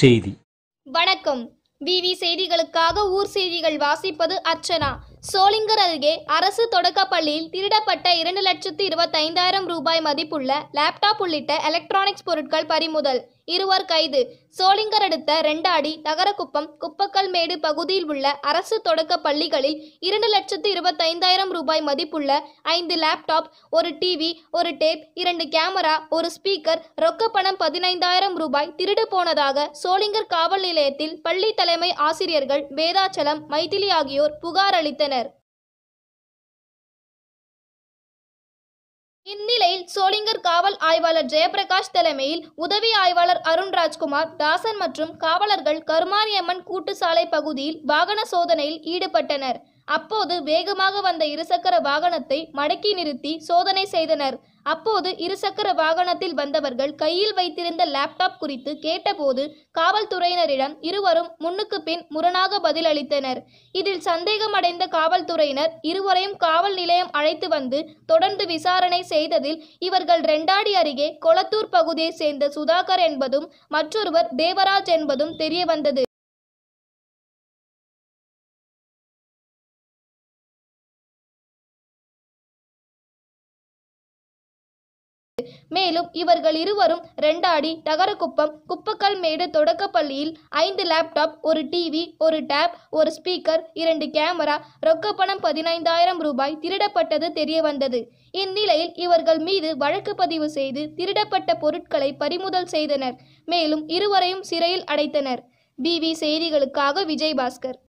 செய்தி வணக்கம் விவி செய்திகளுக்காக ஊர் செய்திகள் வாசிப்பது அர்ச்சனா சோளிங்கர் அருகே அரசு பள்ளியில் திருடப்பட்ட இரண்டு லட்சத்து இருபத்தைந்தாயிரம் ரூபாய் மதிப்புள்ள லேப்டாப் உள்ளிட்ட எலக்ட்ரானிக்ஸ் பொருட்கள் பறிமுதல் இருவர் கைது சோளிங்கர் அடுத்த ரெண்டாடி தகரக்குப்பம் குப்பக்கல்மேடு பகுதியில் உள்ள அரசு தொடக்க பள்ளிகளில் இரண்டு லட்சத்து இருபத்தைந்தாயிரம் ரூபாய் மதிப்புள்ள ஐந்து லேப்டாப் ஒரு டிவி ஒரு டேப் இரண்டு கேமரா ஒரு ஸ்பீக்கர் ரொக்க பணம் பதினைந்தாயிரம் ரூபாய் திருடு போனதாக சோளிங்கர் காவல் நிலையத்தில் பள்ளி தலைமை ஆசிரியர்கள் வேதாச்சலம் மைதிலி ஆகியோர் புகார் அளித்தனர் இந்நிலையில் சோளிங்கர் காவல் ஆய்வாளர் ஜெயபிரகாஷ் தலைமையில் உதவி ஆய்வாளர் அருண் ராஜ்குமார் தாசன் மற்றும் காவலர்கள் கருமாரியம்மன் கூட்டு சாலை பகுதியில் வாகன சோதனையில் ஈடுபட்டனர் அப்போது வேகமாக வந்த இருசக்கர வாகனத்தை மடக்கி நிறுத்தி சோதனை செய்தனர் அப்போது இருசக்கர வாகனத்தில் வந்தவர்கள் கையில் வைத்திருந்த லேப்டாப் குறித்து கேட்டபோது காவல்துறையினரிடம் இருவரும் முன்னுக்கு பின் முரணாக பதிலளித்தனர் இதில் சந்தேகமடைந்த காவல்துறையினர் இருவரையும் காவல் நிலையம் அழைத்து வந்து தொடர்ந்து விசாரணை செய்ததில் இவர்கள் ரெண்டாடி அருகே கொளத்தூர் பகுதியை சேர்ந்த சுதாகர் என்பதும் மற்றொருவர் தேவராஜ் என்பதும் தெரியவந்தது மேலும் இவர்கள் இருவரும் ரெண்டாடி டகரக்குப்பம் குப்பக்கல் மேடு தொடக்கப்பள்ளியில் ஐந்து லேப்டாப் ஒரு டிவி ஒரு டேப் ஒரு ஸ்பீக்கர் இரண்டு கேமரா ரொக்க பணம் பதினைந்தாயிரம் ரூபாய் திருடப்பட்டது தெரிய வந்தது இந்நிலையில் இவர்கள் மீது வழக்கு பதிவு செய்து திருடப்பட்ட பொருட்களை பறிமுதல் செய்தனர் மேலும் இருவரையும் சிறையில் அடைத்தனர் பிவி செய்திகளுக்காக விஜய் பாஸ்கர்